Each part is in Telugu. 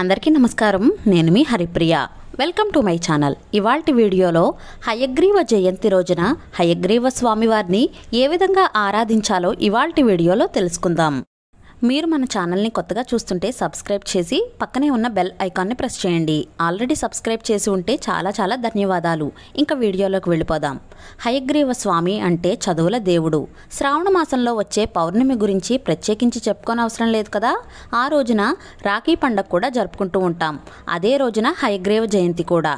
అందరికీ నమస్కారం నేను మీ Haripriya welcome to my channel ఇవాల్టి వీడియోలో హయగ్రీవ జయంతి రోజున హయగ్రీవ స్వామివారిని ఏ విధంగా ఆరాధించాలో ఇవాల్టి వీడియోలో తెలుసుకుందాం మీరు మన ఛానల్ని కొత్తగా చూస్తుంటే సబ్స్క్రైబ్ చేసి పక్కనే ఉన్న బెల్ ఐకాన్ని ప్రెస్ చేయండి ఆల్రెడీ సబ్స్క్రైబ్ చేసి ఉంటే చాలా చాలా ధన్యవాదాలు ఇంకా వీడియోలోకి వెళ్ళిపోదాం హయగ్రీవ స్వామి అంటే చదువుల దేవుడు శ్రావణ మాసంలో వచ్చే పౌర్ణమి గురించి ప్రత్యేకించి చెప్పుకోనవసరం లేదు కదా ఆ రోజున రాఖీ పండగ కూడా జరుపుకుంటూ ఉంటాం అదే రోజున హయగ్రీవ జయంతి కూడా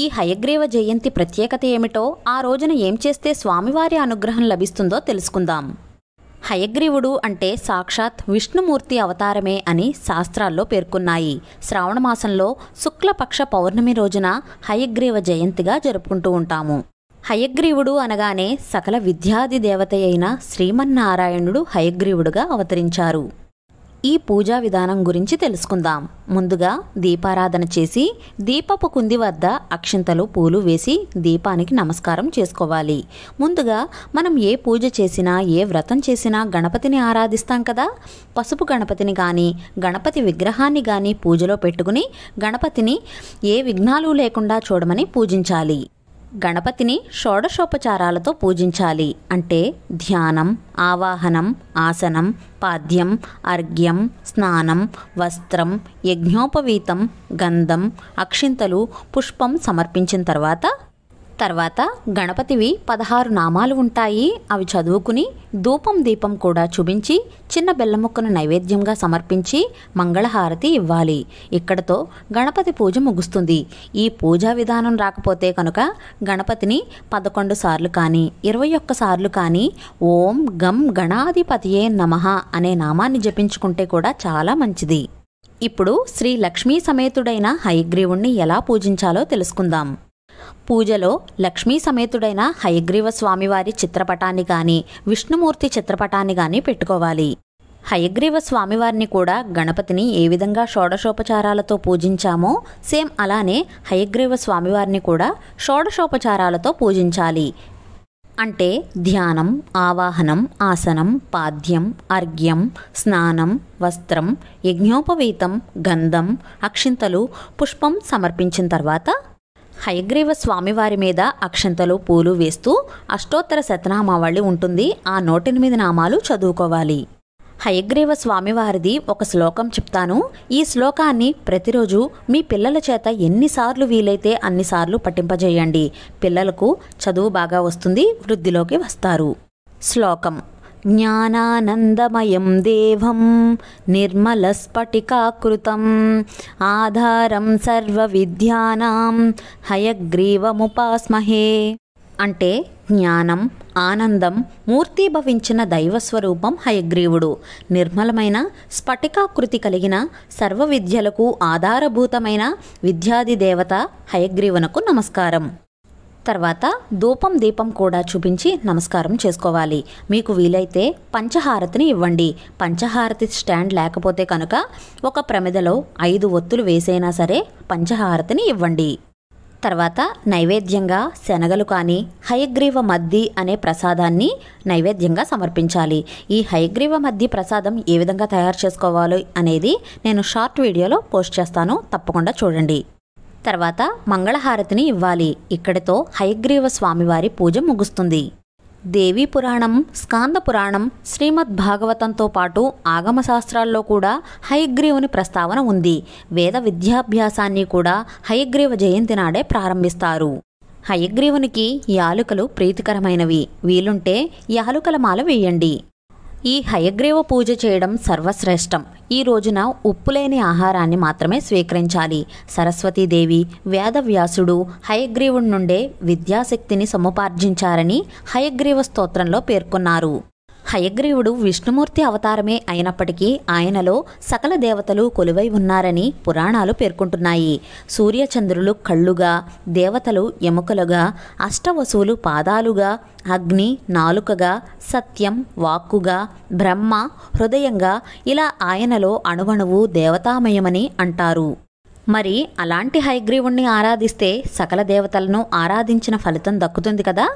ఈ హయగ్రీవ జయంతి ప్రత్యేకత ఏమిటో ఆ రోజున ఏం చేస్తే స్వామివారి అనుగ్రహం లభిస్తుందో తెలుసుకుందాం హయగ్రీవుడు అంటే సాక్షాత్ విష్ణుమూర్తి అవతారమే అని శాస్త్రాల్లో పేర్కొన్నాయి శ్రావణ మాసంలో శుక్లపక్ష పౌర్ణమి రోజున హయగ్రీవ జయంతిగా జరుపుకుంటూ ఉంటాము హయగ్రీవుడు అనగానే సకల విద్యాది దేవత అయిన శ్రీమన్నారాయణుడు హయగ్రీవుడుగా అవతరించారు ఈ పూజా విధానం గురించి తెలుసుకుందాం ముందుగా దీపారాధన చేసి దీపపు కుంది వద్ద అక్షింతలు పూలు వేసి దీపానికి నమస్కారం చేసుకోవాలి ముందుగా మనం ఏ పూజ చేసినా ఏ వ్రతం చేసినా గణపతిని ఆరాధిస్తాం కదా పసుపు గణపతిని కానీ గణపతి విగ్రహాన్ని కానీ పూజలో పెట్టుకుని గణపతిని ఏ విఘ్నాలు లేకుండా చూడమని పూజించాలి గణపతిని షోడశోపచారాలతో పూజించాలి అంటే ధ్యానం ఆవాహనం ఆసనం పాద్యం అర్ఘ్యం స్నానం వస్త్రం యజ్ఞోపవీతం గంధం అక్షింతలు పుష్పం సమర్పించిన తర్వాత తర్వాత గణపతివి పదహారు నామాలు ఉంటాయి అవి చదువుకుని ధూపం దీపం కూడా చూపించి చిన్న బెల్లముక్కను నైవేద్యంగా సమర్పించి మంగళహారతి ఇవ్వాలి ఇక్కడతో గణపతి పూజ ముగుస్తుంది ఈ పూజా విధానం రాకపోతే కనుక గణపతిని పదకొండు సార్లు కానీ ఇరవై ఒక్క సార్లు కానీ ఓం గం గణాధిపతియే నమ అనే నామాన్ని జపించుకుంటే కూడా చాలా మంచిది ఇప్పుడు శ్రీ లక్ష్మీ సమేతుడైన హయగ్రీవుణ్ణి ఎలా పూజించాలో తెలుసుకుందాం పూజలో లక్ష్మీ సమేతుడైన హయగ్రీవ స్వామివారి చిత్రపటాన్ని కానీ విష్ణుమూర్తి చిత్రపటాన్ని కానీ పెట్టుకోవాలి హయగ్రీవ స్వామివారిని కూడా గణపతిని ఏ విధంగా షోడశోపచారాలతో పూజించామో సేమ్ అలానే హయగ్రీవ స్వామివారిని కూడా షోడశోపచారాలతో పూజించాలి అంటే ధ్యానం ఆవాహనం ఆసనం పాద్యం అర్ఘ్యం స్నానం వస్త్రం యజ్ఞోపవీతం గంధం అక్షింతలు పుష్పం సమర్పించిన తర్వాత హయగ్రీవ స్వామివారి మీద అక్షంతలు పూలు వేస్తూ అష్టోత్తర శతనామావళి ఉంటుంది ఆ నూటెనిమిది నామాలు చదువుకోవాలి హయగ్రీవ స్వామివారిది ఒక శ్లోకం చెప్తాను ఈ శ్లోకాన్ని ప్రతిరోజు మీ పిల్లల చేత ఎన్నిసార్లు వీలైతే అన్నిసార్లు పఠింపజేయండి పిల్లలకు చదువు బాగా వస్తుంది వృద్ధిలోకి వస్తారు శ్లోకం జ్ఞానానందమయం నిర్మల స్ఫటికాకృతం ఆధారం సర్వ విద్యానాం హయగ్రీవముపాస్మహే అంటే జ్ఞానం ఆనందం మూర్తీభవించిన దైవస్వరూపం హయగ్రీవుడు నిర్మలమైన స్ఫటికాకృతి కలిగిన సర్వ విద్యలకు ఆధారభూతమైన విద్యాధిదేవత హయగ్రీవునకు నమస్కారం తర్వాత ధూపం దీపం కూడా చూపించి నమస్కారం చేసుకోవాలి మీకు వీలైతే పంచహారతిని ఇవ్వండి పంచహారతి స్టాండ్ లేకపోతే కనుక ఒక ప్రమిదలో ఐదు ఒత్తులు వేసైనా సరే పంచహారతిని ఇవ్వండి తర్వాత నైవేద్యంగా శనగలు కానీ హయగ్రీవ మద్ది అనే ప్రసాదాన్ని నైవేద్యంగా సమర్పించాలి ఈ హయగ్రీవ మద్ది ప్రసాదం ఏ విధంగా తయారు చేసుకోవాలి అనేది నేను షార్ట్ వీడియోలో పోస్ట్ చేస్తాను తప్పకుండా చూడండి తర్వాత మంగళహారతిని ఇవ్వాలి ఇక్కడితో హయగ్రీవ స్వామివారి పూజ ముగుస్తుంది దేవీ పురాణం స్కాంద పురాణం శ్రీమద్ భాగవతంతో పాటు ఆగమ శాస్త్రాల్లో కూడా హయగ్రీవుని ప్రస్తావన ఉంది వేద విద్యాభ్యాసాన్ని కూడా హయగ్రీవ జయంతి నాడే ప్రారంభిస్తారు హయగ్రీవునికి యాలుకలు ప్రీతికరమైనవి వీలుంటే యాలుకల మాల వేయండి ఈ హయగ్రీవ పూజ చేయడం సర్వశ్రేష్టం ఈ రోజున ఉప్పు లేని ఆహారాన్ని మాత్రమే స్వీకరించాలి సరస్వతీదేవి వేదవ్యాసుడు హయగ్రీవుడి నుండే విద్యాశక్తిని సముపార్జించారని హయగ్రీవ స్తోత్రంలో పేర్కొన్నారు హయగ్రీవుడు విష్ణుమూర్తి అవతారమే అయినప్పటికీ ఆయనలో సకల దేవతలు కొలువై ఉన్నారని పురాణాలు పేర్కొంటున్నాయి సూర్యచంద్రులు కళ్ళుగా దేవతలు ఎముకలుగా అష్టవసువులు పాదాలుగా అగ్ని నాలుకగా సత్యం వాక్కుగా బ్రహ్మ హృదయంగా ఇలా ఆయనలో అణువణువు దేవతామయమని అంటారు మరి అలాంటి హయగ్రీవుణ్ణి ఆరాధిస్తే సకల దేవతలను ఆరాధించిన ఫలితం దక్కుతుంది కదా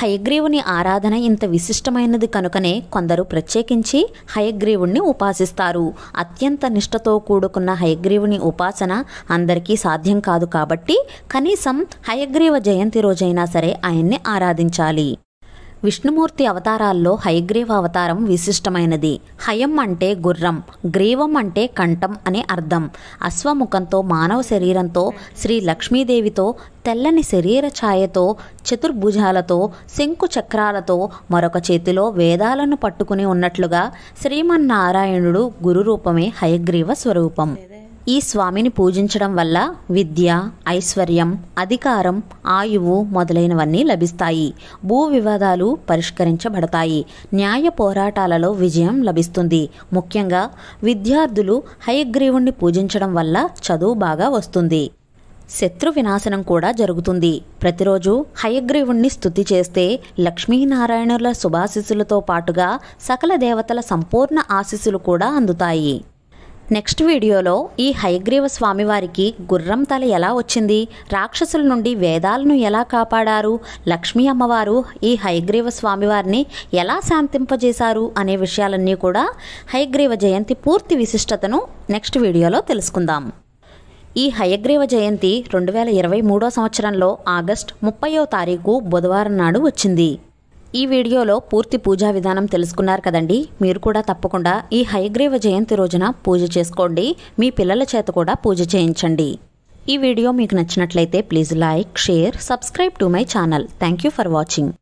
హయగ్రీవుని ఆరాధన ఇంత విశిష్టమైనది కనుకనే కొందరు ప్రత్యేకించి హయగ్రీవుణ్ణి ఉపాసిస్తారు అత్యంత నిష్టతో కూడుకున్న హయగ్రీవుని ఉపాసన అందరికీ సాధ్యం కాదు కాబట్టి కనీసం హయగ్రీవ జయంతి రోజైనా సరే ఆయన్ని ఆరాధించాలి విష్ణుమూర్తి అవతారాల్లో హయగ్రీవ అవతారం విశిష్టమైనది హయం అంటే గుర్రం గ్రీవం అంటే కంఠం అనే అర్థం అశ్వముఖంతో మానవ శరీరంతో శ్రీ లక్ష్మీదేవితో తెల్లని శరీర ఛాయతో చతుర్భుజాలతో శంకు చక్రాలతో మరొక చేతిలో వేదాలను పట్టుకుని ఉన్నట్లుగా శ్రీమన్నారాయణుడు గురు రూపమే హయగ్రీవ స్వరూపం ఈ స్వామిని పూజించడం వల్ల విద్య ఐశ్వర్యం అధికారం ఆయువు మొదలైనవన్నీ లభిస్తాయి భూ వివాదాలు పరిష్కరించబడతాయి న్యాయ పోరాటాలలో విజయం లభిస్తుంది ముఖ్యంగా విద్యార్థులు హయగ్రీవుణ్ణి పూజించడం వల్ల చదువు బాగా వస్తుంది శత్రు వినాశనం కూడా జరుగుతుంది ప్రతిరోజు హయగ్రీవుణ్ణి స్థుతి చేస్తే లక్ష్మీనారాయణుల శుభాశిస్సులతో పాటుగా సకల దేవతల సంపూర్ణ ఆశీస్సులు కూడా అందుతాయి నెక్స్ట్ వీడియోలో ఈ హయగ్రీవ స్వామివారికి గుర్రం తల ఎలా వచ్చింది రాక్షసుల నుండి వేదాలను ఎలా కాపాడారు లక్ష్మీ అమ్మవారు ఈ హయగ్రీవ స్వామివారిని ఎలా శాంతింపజేశారు అనే విషయాలన్నీ కూడా హయగ్రీవ జయంతి పూర్తి విశిష్టతను నెక్స్ట్ వీడియోలో తెలుసుకుందాం ఈ హయగ్రీవ జయంతి రెండు వేల ఇరవై మూడో సంవత్సరంలో ఆగస్ట్ ముప్పయో తారీఖు బుధవారం నాడు వచ్చింది ఈ వీడియోలో పూర్తి పూజా విధానం తెలుసుకున్నారు కదండి మీరు కూడా తప్పకుండా ఈ హయగ్రీవ జయంతి రోజున పూజ చేసుకోండి మీ పిల్లల చేత కూడా పూజ చేయించండి ఈ వీడియో మీకు నచ్చినట్లయితే please like share subscribe to my channel thank you for watching